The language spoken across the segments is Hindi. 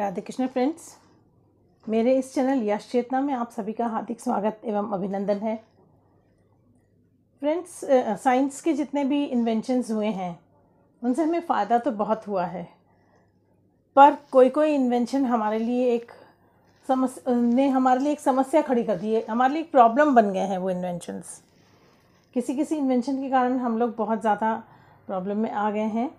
राधे कृष्ण फ्रेंड्स मेरे इस चैनल यश चेतना में आप सभी का हार्दिक स्वागत एवं अभिनंदन है फ्रेंड्स साइंस के जितने भी इन्वेंशंस हुए हैं उनसे हमें फ़ायदा तो बहुत हुआ है पर कोई कोई इन्वेंशन हमारे लिए एक समस्या ने हमारे लिए एक समस्या खड़ी कर दी है हमारे लिए एक प्रॉब्लम बन गए हैं वो इन्वेंशंस किसी किसी इन्वेंशन के कारण हम लोग बहुत ज़्यादा प्रॉब्लम में आ गए हैं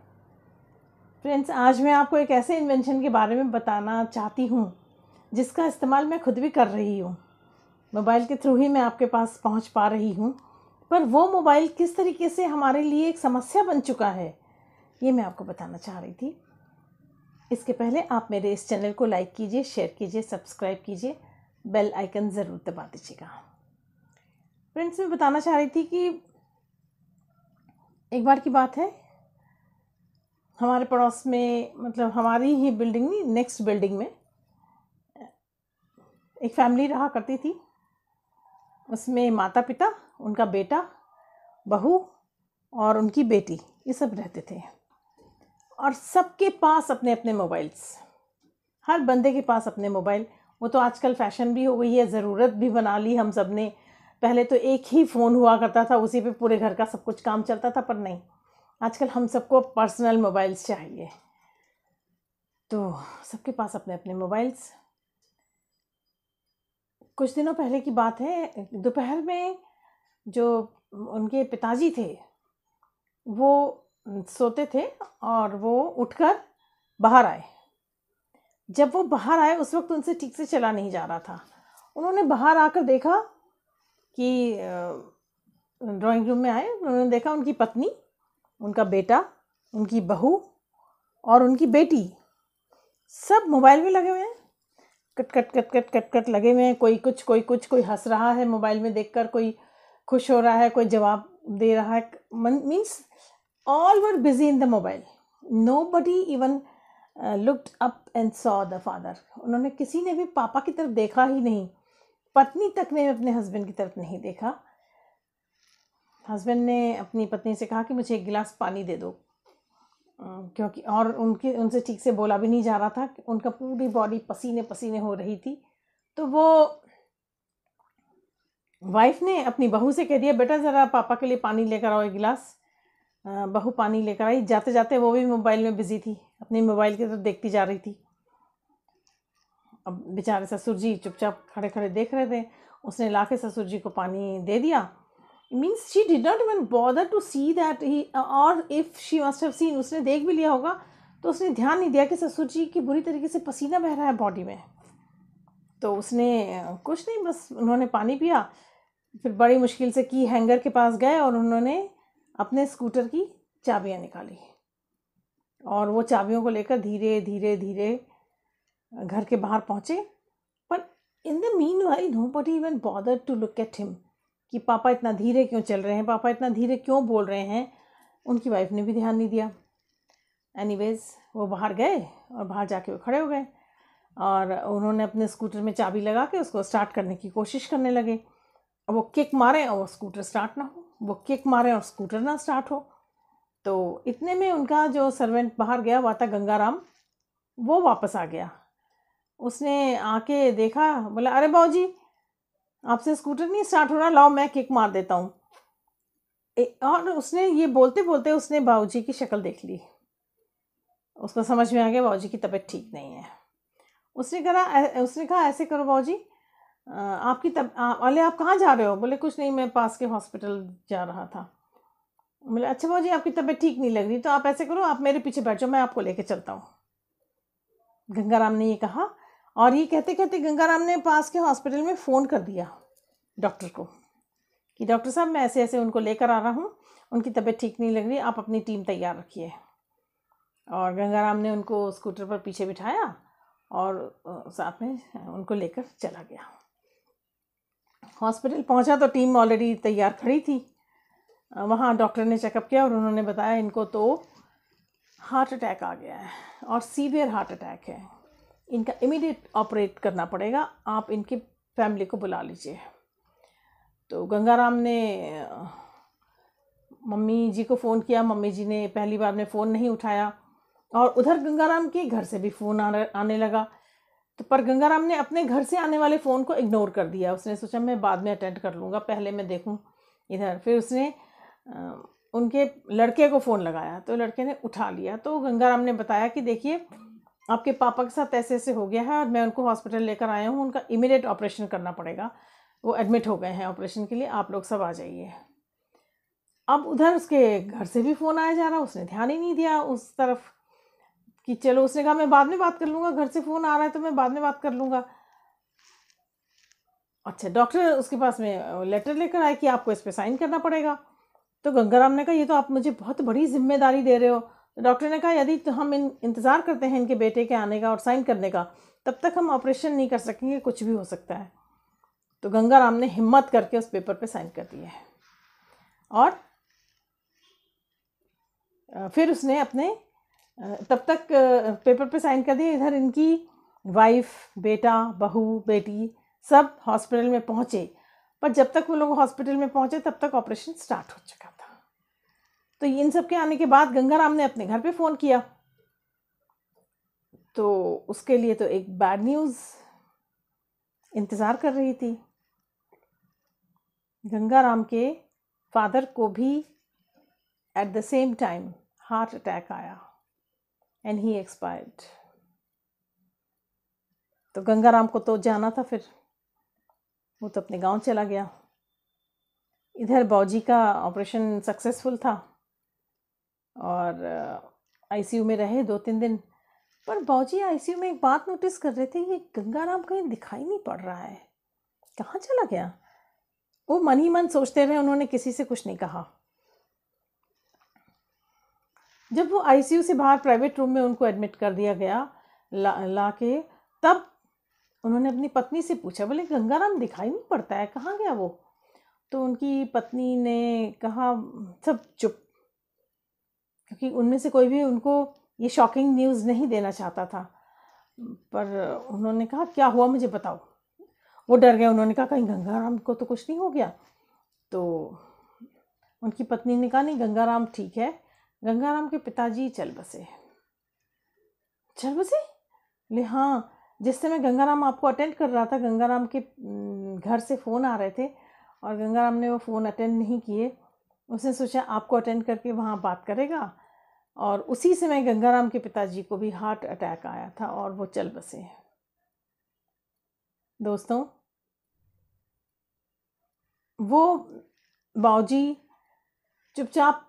फ्रेंड्स आज मैं आपको एक ऐसे इन्वेंशन के बारे में बताना चाहती हूँ जिसका इस्तेमाल मैं खुद भी कर रही हूँ मोबाइल के थ्रू ही मैं आपके पास पहुँच पा रही हूँ पर वो मोबाइल किस तरीके से हमारे लिए एक समस्या बन चुका है ये मैं आपको बताना चाह रही थी इसके पहले आप मेरे इस चैनल को लाइक कीजिए शेयर कीजिए सब्सक्राइब कीजिए बेल आइकन ज़रूर दबा दीजिएगा फ्रेंड्स मैं बताना चाह रही थी कि एक बार की बात है हमारे पड़ोस में मतलब हमारी ही बिल्डिंग नहीं नेक्स्ट बिल्डिंग में एक फैमिली रहा करती थी उसमें माता पिता उनका बेटा बहू और उनकी बेटी ये सब रहते थे और सबके पास अपने अपने मोबाइल्स हर बंदे के पास अपने मोबाइल वो तो आजकल फ़ैशन भी हो गई है ज़रूरत भी बना ली हम सब ने पहले तो एक ही फ़ोन हुआ करता था उसी पे पूरे घर का सब कुछ काम चलता था पर नहीं आजकल हम सबको पर्सनल मोबाइल्स चाहिए तो सबके पास अपने अपने मोबाइल्स कुछ दिनों पहले की बात है दोपहर में जो उनके पिताजी थे वो सोते थे और वो उठकर बाहर आए जब वो बाहर आए उस वक्त उनसे ठीक से चला नहीं जा रहा था उन्होंने बाहर आकर देखा कि ड्राइंग रूम में आए उन्होंने देखा उनकी पत्नी उनका बेटा उनकी बहू और उनकी बेटी सब मोबाइल में लगे हुए हैं cut cut cut cut cut cut लगे हुए हैं कोई कुछ कोई कुछ कोई हंस रहा है मोबाइल में देखकर कोई खुश हो रहा है कोई जवाब दे रहा है means all were busy in the mobile nobody even looked up and saw the father उन्होंने किसी ने भी पापा की तरफ देखा ही नहीं पत्नी तक ने अपने हस्बैंड की तरफ नहीं देखा हस्बैंड ने अपनी पत्नी से कहा कि मुझे एक गिलास पानी दे दो क्योंकि और उनके उनसे ठीक से बोला भी नहीं जा रहा था उनका पूरी बॉडी पसीने पसीने हो रही थी तो वो वाइफ ने अपनी बहू से कह दिया बेटा ज़रा पापा के लिए पानी लेकर आओ एक गिलास बहू पानी लेकर आई जाते जाते वो भी मोबाइल में बिज़ी थी अपने मोबाइल की तरफ देखती जा रही थी अब बेचारे ससुर जी चुपचाप खड़े खड़े देख रहे थे उसने ला के ससुर जी को पानी दे दिया means she did not even bother to see that he और if she must have seen उसने देख भी लिया होगा तो उसने ध्यान नहीं दिया कि ससुर जी की बुरी तरीके से पसीना बह रहा है बॉडी में तो उसने कुछ नहीं बस उन्होंने पानी पिया फिर बड़ी मुश्किल से की हैंगर के पास गए और उन्होंने अपने स्कूटर की चाबियाँ निकाली और वो चाबियों को लेकर धीरे धीरे धीरे घर के बाहर पहुँचे पर in the meanwhile nobody even bother to look at him कि पापा इतना धीरे क्यों चल रहे हैं पापा इतना धीरे क्यों बोल रहे हैं उनकी वाइफ ने भी ध्यान नहीं दिया एनीवेज वो बाहर गए और बाहर जाके वो खड़े हो गए और उन्होंने अपने स्कूटर में चाबी लगा के उसको स्टार्ट करने की कोशिश करने लगे अब वो किक मारें और वो स्कूटर स्टार्ट ना हो वो किक मारें और स्कूटर ना स्टार्ट हो तो इतने में उनका जो सर्वेंट बाहर गया हुआ था गंगाराम वो वापस आ गया उसने आके देखा बोला अरे भाव जी आपसे स्कूटर नहीं स्टार्ट हो रहा लाओ मैं किक मार देता हूँ और उसने ये बोलते बोलते उसने बाबूजी की शक्ल देख ली उसको समझ में आ गया बाबूजी की तबीयत ठीक नहीं है उसने कहा उसने कहा ऐसे करो बाबूजी आपकी तब अले आप कहाँ जा रहे हो बोले कुछ नहीं मैं पास के हॉस्पिटल जा रहा था बोले अच्छा बाबूजी आपकी तबीयत ठीक नहीं लग रही तो आप ऐसे करो आप मेरे पीछे बैठ जाओ मैं आपको लेके चलता हूँ गंगाराम ने ये कहा और ये कहते कहते गंगाराम ने पास के हॉस्पिटल में फ़ोन कर दिया डॉक्टर को कि डॉक्टर साहब मैं ऐसे ऐसे उनको लेकर आ रहा हूँ उनकी तबीयत ठीक नहीं लग रही आप अपनी टीम तैयार रखिए और गंगाराम ने उनको स्कूटर पर पीछे बिठाया और साथ में उनको लेकर चला गया हॉस्पिटल पहुंचा तो टीम ऑलरेडी तैयार खड़ी थी वहाँ डॉक्टर ने चेकअप किया और उन्होंने बताया इनको तो हार्ट अटैक आ गया है और सीवियर हार्ट अटैक है इनका इमीडिएट ऑपरेट करना पड़ेगा आप इनकी फैमिली को बुला लीजिए तो गंगाराम ने मम्मी जी को फ़ोन किया मम्मी जी ने पहली बार में फ़ोन नहीं उठाया और उधर गंगाराम के घर से भी फ़ोन आने लगा तो पर गंगाराम ने अपने घर से आने वाले फ़ोन को इग्नोर कर दिया उसने सोचा मैं बाद में अटेंड कर लूँगा पहले मैं देखूँ इधर फिर उसने उनके लड़के को फ़ोन लगाया तो लड़के ने उठा लिया तो गंगाराम ने बताया कि देखिए आपके पापा के साथ ऐसे ऐसे हो गया है और मैं उनको हॉस्पिटल लेकर आया हूँ उनका इमिडिएट ऑपरेशन करना पड़ेगा वो एडमिट हो गए हैं ऑपरेशन के लिए आप लोग सब आ जाइए अब उधर उसके घर से भी फ़ोन आया जा रहा उसने ध्यान ही नहीं दिया उस तरफ कि चलो उसने कहा मैं बाद में बात कर लूँगा घर से फ़ोन आ रहा है तो मैं बाद में बात कर लूँगा अच्छा डॉक्टर उसके पास में लेटर लेकर आए कि आपको इस पर साइन करना पड़ेगा तो गंगाराम ने कहा ये तो आप मुझे बहुत बड़ी जिम्मेदारी दे रहे हो डॉक्टर ने कहा यदि तो हम इन इंतज़ार करते हैं इनके बेटे के आने का और साइन करने का तब तक हम ऑपरेशन नहीं कर सकेंगे कुछ भी हो सकता है तो गंगाराम ने हिम्मत करके उस पेपर पे साइन कर दिए है और फिर उसने अपने तब तक पेपर पे साइन कर दिए इधर इनकी वाइफ बेटा बहू बेटी सब हॉस्पिटल में पहुँचे पर जब तक वो लोग हॉस्पिटल में पहुँचे तब तक ऑपरेशन स्टार्ट हो चुका था तो इन सब के आने के बाद गंगाराम ने अपने घर पे फ़ोन किया तो उसके लिए तो एक बैड न्यूज़ इंतज़ार कर रही थी गंगाराम के फादर को भी at the same time heart attack आया एंड ही एक्सपायर्ड तो गंगाराम को तो जाना था फिर वो तो अपने गांव चला गया इधर बौजी का ऑपरेशन सक्सेसफुल था और आईसीयू में रहे दो तीन दिन पर बाबूजी आईसीयू में एक बात नोटिस कर रहे थे ये गंगाराम कहीं दिखाई नहीं पड़ रहा है कहाँ चला गया वो मन ही मन सोचते रहे उन्होंने किसी से कुछ नहीं कहा जब वो आईसीयू से बाहर प्राइवेट रूम में उनको एडमिट कर दिया गया ला ला के तब उन्होंने अपनी पत्नी से पूछा बोले गंगाराम दिखाई नहीं पड़ता है कहाँ गया वो तो उनकी पत्नी ने कहा सब चुप क्योंकि उनमें से कोई भी उनको ये शॉकिंग न्यूज़ नहीं देना चाहता था पर उन्होंने कहा क्या हुआ मुझे बताओ वो डर गए उन्होंने कहा कहीं गंगाराम को तो कुछ नहीं हो गया तो उनकी पत्नी ने कहा नहीं गंगाराम ठीक है गंगाराम के पिताजी चल बसे चल बसे ले हाँ जिस समय गंगाराम आपको अटेंड कर रहा था गंगाराम के घर से फ़ोन आ रहे थे और गंगाराम ने वो फ़ोन अटेंड नहीं किए उसने सोचा आपको अटेंड करके वहाँ बात करेगा और उसी समय गंगाराम के पिताजी को भी हार्ट अटैक आया था और वो चल बसे दोस्तों वो बाऊजी चुपचाप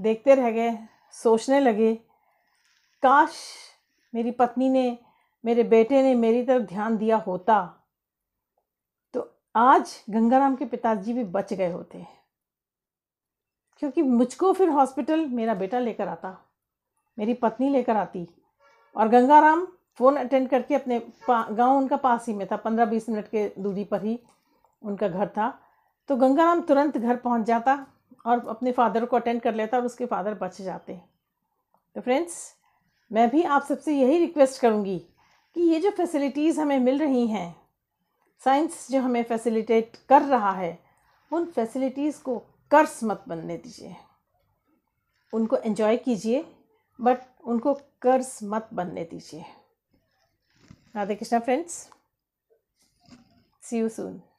देखते रह गए सोचने लगे काश मेरी पत्नी ने मेरे बेटे ने मेरी तरफ ध्यान दिया होता तो आज गंगाराम के पिताजी भी बच गए होते हैं क्योंकि मुझको फिर हॉस्पिटल मेरा बेटा लेकर आता मेरी पत्नी लेकर आती और गंगाराम फ़ोन अटेंड करके अपने गांव उनका पास ही में था पंद्रह बीस मिनट के दूरी पर ही उनका घर था तो गंगाराम तुरंत घर पहुंच जाता और अपने फादर को अटेंड कर लेता और उसके फादर बच जाते तो फ्रेंड्स मैं भी आप सबसे यही रिक्वेस्ट करूँगी कि ये जो फैसिलिटीज़ हमें मिल रही हैं साइंस जो हमें फैसिलिटेट कर रहा है उन फैसिलिटीज़ को कर्स मत बनने दीजिए उनको एंजॉय कीजिए बट उनको कर्ज मत बनने दीजिए Radhe Krishna friends see you soon